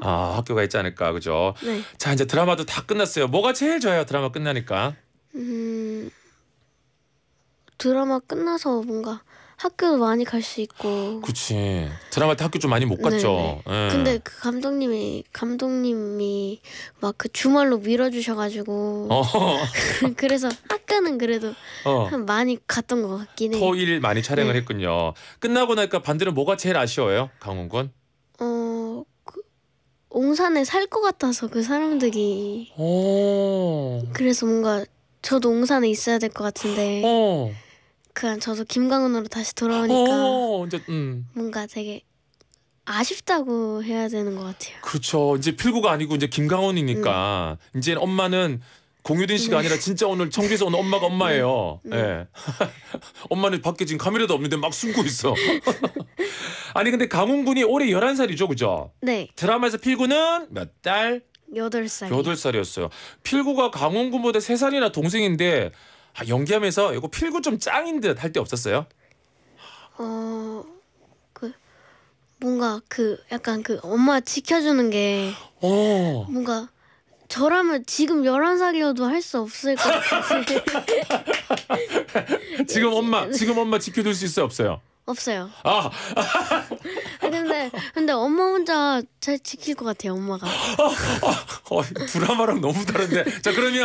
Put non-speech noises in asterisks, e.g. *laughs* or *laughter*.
어? 아 학교가 있지 않을까 그죠? 네. 자 이제 드라마도 다 끝났어요. 뭐가 제일 좋아요 드라마 끝나니까? 음 드라마 끝나서 뭔가 학교도 많이 갈 수 있고. 그치. 드라마 때 학교 좀 많이 못 네, 갔죠. 네. 예. 근데 그 감독님이 감독님이 막 그 주말로 밀어주셔가지고. 어. *laughs* 그래서 학교는 그래도 어. 많이 갔던 것 같긴 해. 토일 많이 촬영을 네. 했군요. 끝나고 나니까 반대로 뭐가 제일 아쉬워요, 강훈 군? 농산에 살 것 같아서 그 사람들이 오. 어. 그래서 뭔가 저도 옹산에 있어야 될 것 같은데 어. 그냥 저도 김강은으로 다시 돌아오니까 어, 어, 이제, 음. 뭔가 되게 아쉽다고 해야 되는 것 같아요. 그렇죠. 이제 필구가 아니고 이제 김강원이니까 음. 이제 엄마는 공유진 씨가 네. 음. 아니라 진짜 오늘 청주에서 온 엄마가 엄마예요. 네. 네. *laughs* 엄마는 밖에 지금 카메라도 없는데 막 숨고 있어. *laughs* *laughs* 아니 근데 강훈군이 올해 11살이죠, 그죠? 네. 드라마에서 필구는 몇 달? 여덟 살. 여덟 살이었어요. 필구가 강원군보다 세 살이나 동생인데 아, 연기하면서 이거 필구 좀 짱인 듯 할 때 없었어요? 어, 그 뭔가 그 약간 그 엄마 지켜주는 게 어. 뭔가 저라면 지금 11살이어도 할 수 없을 것 같아요. *laughs* 지금 엄마 *laughs* 지금 엄마 지켜줄 수 있어요, 없어요? 없어요. 아. 아 근데 근데 엄마 혼자 잘 지킬 것 같아요. 엄마가. 아, 어, 아, 드라마랑 아, 너무 다른데. 자 그러면.